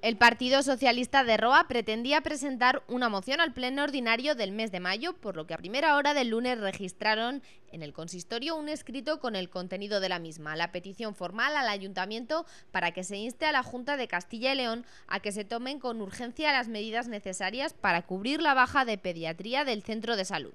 El Partido Socialista de Roa pretendía presentar una moción al pleno ordinario del mes de mayo, por lo que a primera hora del lunes registraron en el consistorio un escrito con el contenido de la misma, la petición formal al ayuntamiento para que se inste a la Junta de Castilla y León a que se tomen con urgencia las medidas necesarias para cubrir la baja de pediatría del centro de salud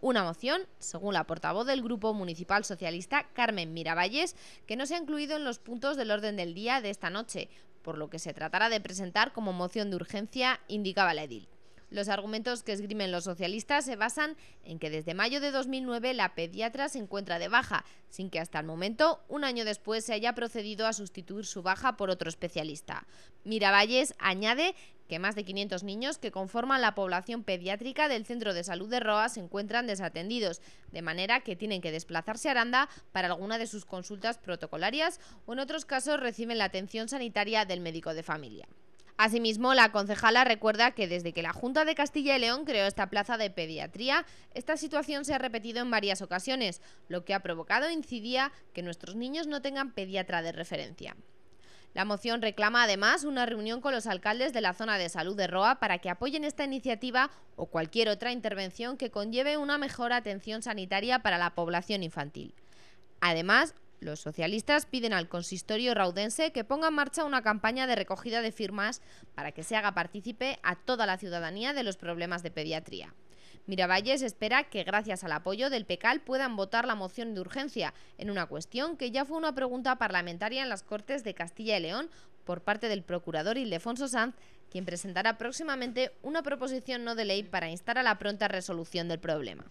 una moción, según la portavoz del Grupo Municipal Socialista, Carmen Miravalles, que no se ha incluido en los puntos del orden del día de esta noche, por lo que se tratará de presentar como moción de urgencia, indicaba la edil. Los argumentos que esgrimen los socialistas se basan en que desde mayo de 2009 la pediatra se encuentra de baja, sin que hasta el momento, un año después, se haya procedido a sustituir su baja por otro especialista. Miravalles añade que más de 500 niños que conforman la población pediátrica del Centro de Salud de Roa se encuentran desatendidos, de manera que tienen que desplazarse a Aranda para alguna de sus consultas protocolarias o en otros casos reciben la atención sanitaria del médico de familia. Asimismo, la concejala recuerda que desde que la Junta de Castilla y León creó esta plaza de pediatría, esta situación se ha repetido en varias ocasiones, lo que ha provocado incidía que nuestros niños no tengan pediatra de referencia. La moción reclama además una reunión con los alcaldes de la zona de salud de Roa para que apoyen esta iniciativa o cualquier otra intervención que conlleve una mejor atención sanitaria para la población infantil. Además, los socialistas piden al consistorio raudense que ponga en marcha una campaña de recogida de firmas para que se haga partícipe a toda la ciudadanía de los problemas de pediatría. Miravalles espera que gracias al apoyo del PECAL puedan votar la moción de urgencia en una cuestión que ya fue una pregunta parlamentaria en las Cortes de Castilla y León por parte del procurador Ildefonso Sanz, quien presentará próximamente una proposición no de ley para instar a la pronta resolución del problema.